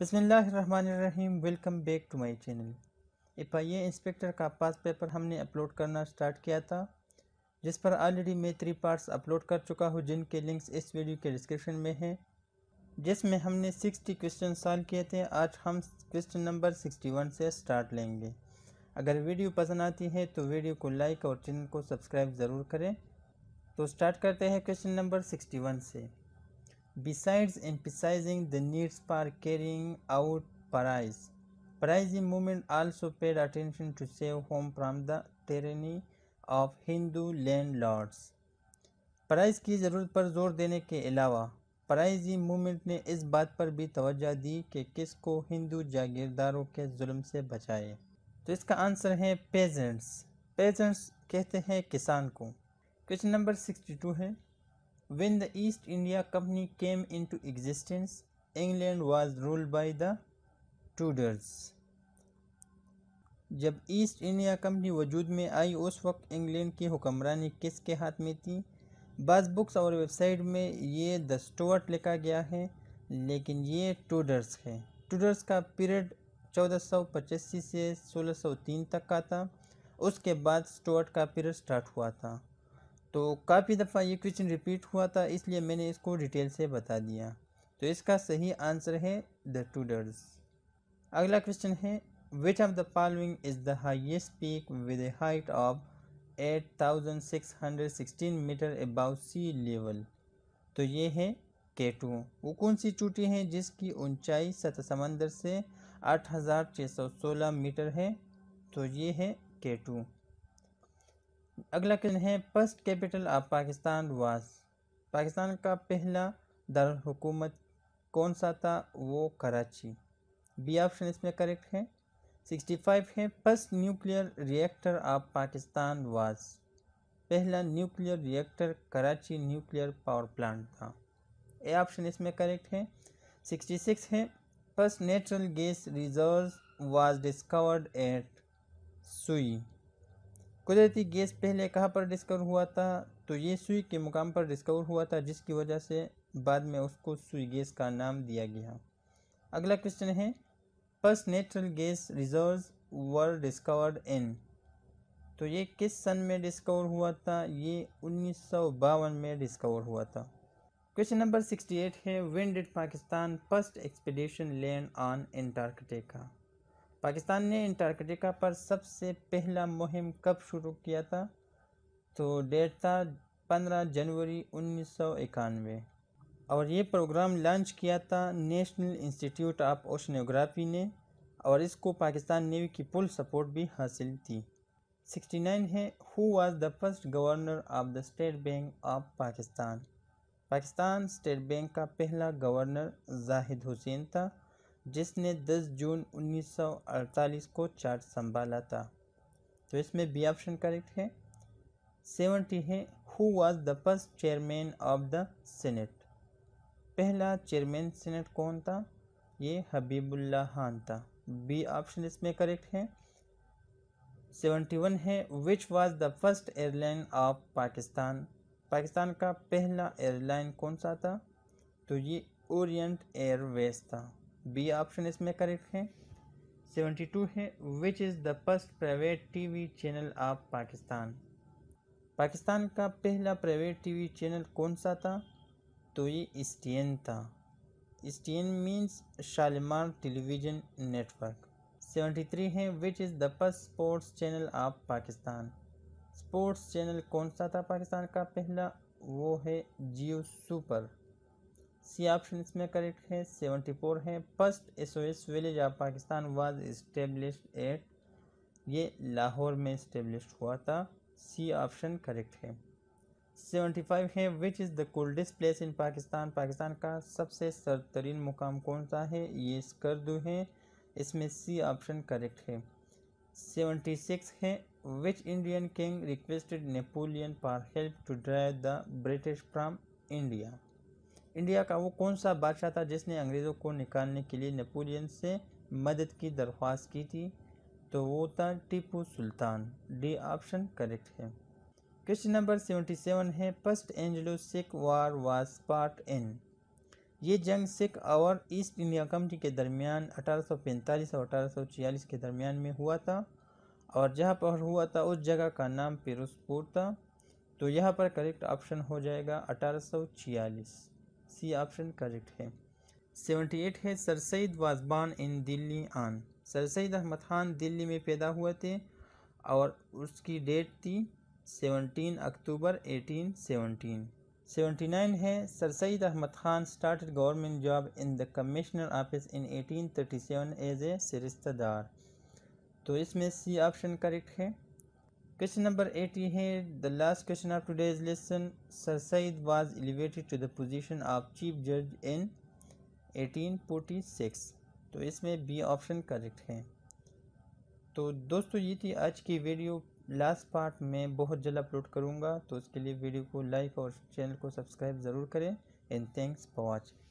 बसमीम welcome back to my channel F I A inspector का pass paper हमने upload करना स्टार्ट किया था जिस पर ऑलरेडी मैं थ्री पार्ट्स अपलोड कर चुका हूँ जिनके लिंक्स इस वीडियो के डिस्क्रिप्शन में हैं जिसमें हमने सिक्सटी क्वेश्चन सॉल्व किए थे आज हम क्वेश्चन नंबर सिक्सटी वन से स्टार्ट लेंगे अगर वीडियो पसंद आती है तो वीडियो को लाइक और चैनल को सब्सक्राइब ज़रूर करें तो स्टार्ट करते हैं क्वेश्चन नंबर सिक्सटी वन से Besides emphasizing the needs for carrying out prize, prize movement also paid attention to save home from the tyranny of Hindu landlords. Prize की ज़रूरत पर जोर देने के अलावा प्राइजी मूवमेंट ने इस बात पर भी तोज्जा दी कि किस को हिंदू जागीरदारों के जुल्म से बचाए तो इसका आंसर है पेजेंट्स पेजेंट्स कहते हैं किसान को क्वेश्चन नंबर सिक्सटी टू है When the East India Company came into existence, England was ruled by the Tudors. जब ईस्ट इंडिया कंपनी वजूद में आई उस वक्त इंग्लैंड की हुक्मरानी किसके हाथ में थी बस बुक्स और वेबसाइट में ये द स्टोअर्ट लिखा गया है लेकिन ये टूडर्स है टूडर्स का पीरियड 1485 से 1603 तक का था उसके बाद स्टोअर्ट का पीरियड स्टार्ट हुआ था तो काफ़ी दफ़ा ये क्वेश्चन रिपीट हुआ था इसलिए मैंने इसको डिटेल से बता दिया तो इसका सही आंसर है द टूडर्स अगला क्वेश्चन है which of the following is the highest peak with a height of 8616 metre above sea level तो ये है केटू वो कौन सी चोटी है जिसकी ऊंचाई सतह समंदर से 8616 मीटर है तो ये है के टू अगला क्वेश्चन है first capital of Pakistan was Pakistan का पहला दारकूमत कौन सा था वो कराची बी ऑप्शन इसमें करेक्ट है सिक्सटी फाइव है first nuclear reactor of Pakistan was पहला nuclear reactor Karachi nuclear power plant था ए ऑप्शन इसमें करेक्ट है सिक्सटी सिक्स है first natural gas reserve was discovered at Sui कुदरती गैस पहले कहाँ पर डिस्कवर हुआ था तो ये सुई के मुकाम पर डिस्कवर हुआ था जिसकी वजह से बाद में उसको सुई गैस का नाम दिया गया अगला क्वेश्चन है first natural gas reserve were discovered in तो ये किस सन में डिस्कवर हुआ था ये उन्नीस में डिस्कवर हुआ था क्वेश्चन नंबर 68 है when did Pakistan first expedition land on Antarctica Pakistan ने अंटार्कटिका पर सबसे पहला मुहिम कब शुरू किया था तो डेट था 15 जनवरी उन्नीस और ये प्रोग्राम लॉन्च किया था नेशनल इंस्टीट्यूट ऑफ ओशनोग्राफी ने और इसको पाकिस्तान नेवी की फुल सपोर्ट भी हासिल थी 69 है who was the first governor of the state bank of Pakistan Pakistan state bank का पहला गवर्नर जाहिद हुसैन था जिसने 10 जून 1948 को चार्ज संभाला था तो इसमें बी ऑप्शन करेक्ट है सेवेंटी है who was the first chairman of the senate पहला चेयरमैन सेनेट कौन था ये हबीबुल्ला खान था बी ऑप्शन इसमें करेक्ट है सेवेंटी वन है which was the first airline of Pakistan Pakistan का पहला एयरलाइन कौन सा था तो ये ओरिएंट एयरवेज था बी ऑप्शन इसमें करेक्ट है सेवेंटी टू है which is the first private TV channel of Pakistan Pakistan का पहला प्राइवेट टीवी चैनल कौन सा था तो ये एसटीएन e था STN means Shalimar television network seventy three है which is the first sports channel of Pakistan sports channel कौन सा था पाकिस्तान का पहला वो है जियो सुपर सी ऑप्शन इसमें करेक्ट है सेवेंटी फोर है first S village of Pakistan was establish at ये लाहौर में इस्टेब्लिश हुआ था सी ऑप्शन करेक्ट है सेवेंटी फाइव है which is the coldest place इन पाकिस्तान पाकिस्तान का सबसे सर तरीन मुकाम कौन सा है ये स्कर्दू है इसमें सी ऑप्शन करेक्ट है सेवेंटी सिक्स है which Indian king requested Napoleon for help to drive the British from India India का वो कौन सा बादशाह था जिसने अंग्रेज़ों को निकालने के लिए नेपोलियन से मदद की दरख्वास्त की थी तो वो था Tipu Sultan D option correct है क्वेश्चन नंबर सेवेंटी सेवन है first Anglo Sikh war was fought in ये जंग सिख और ईस्ट इंडिया कंपनी के दरमियान 1845 और छियालीस के दरमियान में हुआ था और जहाँ पर हुआ था उस जगह का नाम पिरोजपुर था तो यहाँ पर करेक्ट ऑप्शन हो जाएगा छियालीस सी ऑप्शन करेक्ट है सेवेंटी एट है sir Syed was born in Delhi on sir Syed Ahmad Khan Delhi में पैदा हुए थे और उसकी डेट थी seventeen October eighteen seventeen seventy nine है sir Syed Ahmad Khan start government job in the commissioner office in eighteen thirty seven as a sarishtedar तो इसमें सी ऑप्शन करेक्ट है Question number 80 here. The last question of today's lesson. Sir Said was elevated to the position of chief judge in 1846. तो इसमें B option correct है तो दोस्तों ये थी आज की वीडियो लास्ट पार्ट में बहुत जल्द अपलोड करूँगा तो उसके लिए वीडियो को लाइक और चैनल को सब्सक्राइब ज़रूर करें एंड थैंक्स फॉर वॉचिंग